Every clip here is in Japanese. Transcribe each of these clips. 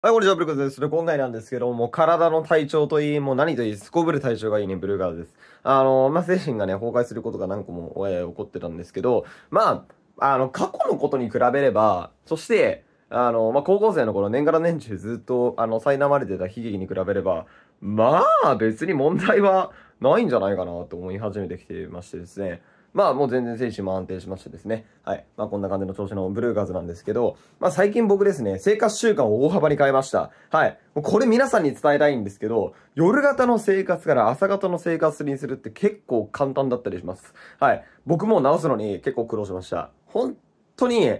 はい、こんにちは、ブルーカーです。今回なんですけども、体の体調といい、もう何といい、すこぶる体調がいいね、ブルーガーです。あの、まあ、精神がね、崩壊することが何個も、えー、起こってたんですけど、まあ、あの、過去のことに比べれば、そして、あの、まあ、高校生の頃、年がら年中ずっと、あの、苛まれてた悲劇に比べれば、まあ、別に問題はないんじゃないかなと思い始めてきてましてですね。まあもう全然精神も安定しましてですね。はい。まあこんな感じの調子のブルーガーズなんですけど、まあ最近僕ですね、生活習慣を大幅に変えました。はい。これ皆さんに伝えたいんですけど、夜型の生活から朝型の生活にするって結構簡単だったりします。はい。僕も直すのに結構苦労しました。本当に、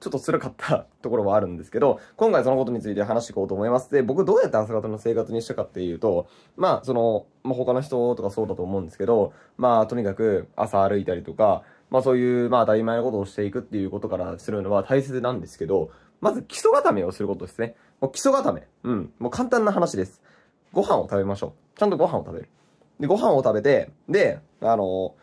ちょっと辛かったところはあるんですけど、今回そのことについて話していこうと思います。で、僕どうやって朝方の生活にしたかっていうと、まあ、その、まあ、他の人とかそうだと思うんですけど、まあ、とにかく朝歩いたりとか、まあそういう、まあ当たり前のことをしていくっていうことからするのは大切なんですけど、まず基礎固めをすることですね。もう基礎固め。うん。もう簡単な話です。ご飯を食べましょう。ちゃんとご飯を食べる。で、ご飯を食べて、で、あの、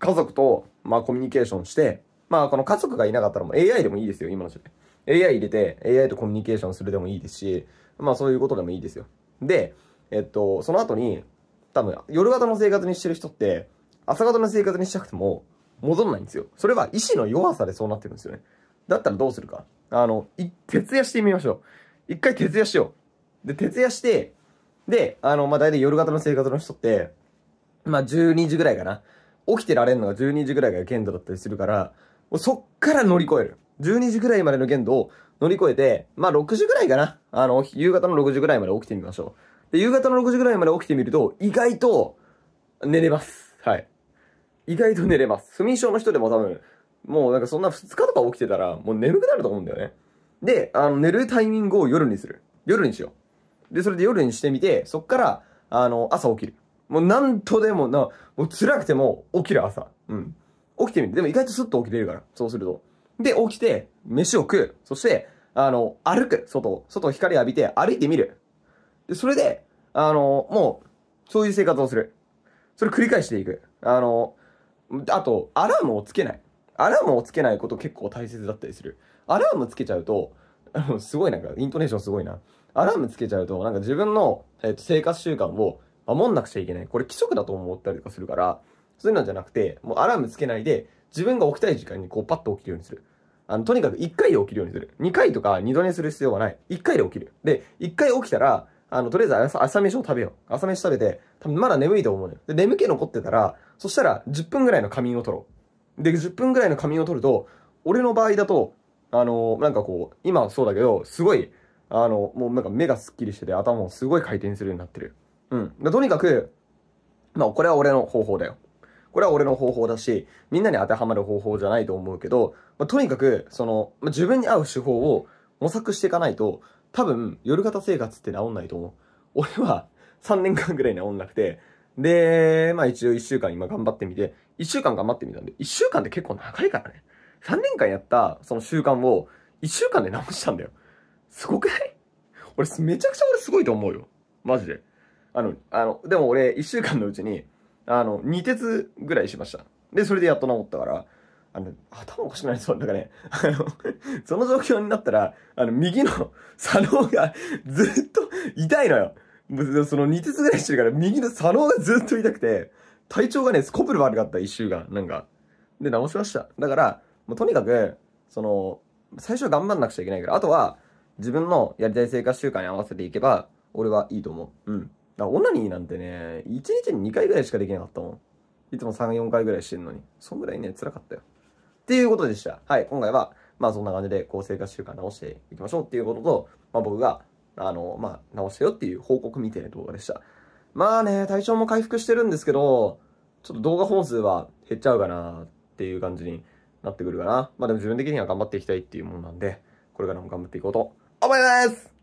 家族と、まあコミュニケーションして、まあ、この家族がいなかったらもう AI でもいいですよ、今の時代。AI 入れて、AI とコミュニケーションするでもいいですし、まあそういうことでもいいですよ。で、えっと、その後に、多分、夜型の生活にしてる人って、朝型の生活にしたくても、戻んないんですよ。それは意志の弱さでそうなってるんですよね。だったらどうするか。あの、い、徹夜してみましょう。一回徹夜しよう。で、徹夜して、で、あの、まあ、大体夜型の生活の人って、まあ、12時ぐらいかな。起きてられるのが12時ぐらいが限度だったりするから、そっから乗り越える。12時ぐらいまでの限度を乗り越えて、まあ6時ぐらいかな。あの、夕方の6時ぐらいまで起きてみましょう。で、夕方の6時ぐらいまで起きてみると、意外と寝れます。はい。意外と寝れます。不眠症の人でも多分、もうなんかそんな2日とか起きてたら、もう眠くなると思うんだよね。で、あの、寝るタイミングを夜にする。夜にしよう。で、それで夜にしてみて、そっから、あの、朝起きる。もうなんとでもな、もう辛くても起きる朝。うん。起きてみる。でも意外とスッと起きれるから、そうすると。で、起きて、飯を食う。そして、あの、歩く。外外光浴びて、歩いてみる。で、それで、あの、もう、そういう生活をする。それ繰り返していく。あの、あと、アラームをつけない。アラームをつけないこと結構大切だったりする。アラームつけちゃうと、あの、すごいなんか、イントネーションすごいな。アラームつけちゃうと、なんか自分の、えー、と生活習慣を守んなくちゃいけない。これ規則だと思ったりとかするから、そういうのじゃなくて、もうアラームつけないで、自分が起きたい時間にこうパッと起きるようにする。あの、とにかく1回で起きるようにする。2回とか2度寝する必要はない。1回で起きる。で、1回起きたら、あの、とりあえず朝朝飯を食べよう。朝飯食べて、多分まだ眠いと思うよ。で、眠気残ってたら、そしたら10分ぐらいの仮眠を取ろう。で、10分ぐらいの仮眠を取ると、俺の場合だと、あのなんかこう、今はそうだけど、すごい、あの、もうなんか目がスッキリしてて、頭もすごい回転するようになってる。うん。とにかく、まあ、これは俺の方法だよ。これは俺の方法だし、みんなに当てはまる方法じゃないと思うけど、まあ、とにかく、その、まあ、自分に合う手法を模索していかないと、多分、夜型生活って治んないと思う。俺は3年間ぐらい治んなくて、で、まあ一応1週間今頑張ってみて、1週間頑張ってみたんで、1週間って結構長いからね。3年間やったその習慣を1週間で直したんだよ。すごくない俺、めちゃくちゃ俺すごいと思うよ。マジで。あの、あの、でも俺1週間のうちにあの、2鉄ぐらいしました。で、それでやっと治ったから、あの、頭おかしくなりそうだからね、あの、その状況になったら、あの、右の 左脳が ずっと痛いのよ。その2鉄ぐらいしてるから、右の左脳がずっと痛くて、体調がね、すこぶる悪かった、一周が、なんか。で、治しました。だから、もうとにかく、その、最初は頑張んなくちゃいけないから、あとは、自分のやりたい生活習慣に合わせていけば、俺はいいと思う。うん。あ、オナニーなんてね、1日に2回ぐらいしかできなかったもん。いつも3、4回ぐらいしてんのに。そんぐらいね、辛かったよ。っていうことでした。はい、今回は、まあそんな感じで、こう生活習慣直していきましょうっていうことと、まあ僕が、あの、まあ直したよっていう報告みたいな動画でした。まあね、体調も回復してるんですけど、ちょっと動画本数は減っちゃうかなっていう感じになってくるかな。まあでも自分的には頑張っていきたいっていうもんなんで、これからも頑張っていこうと思います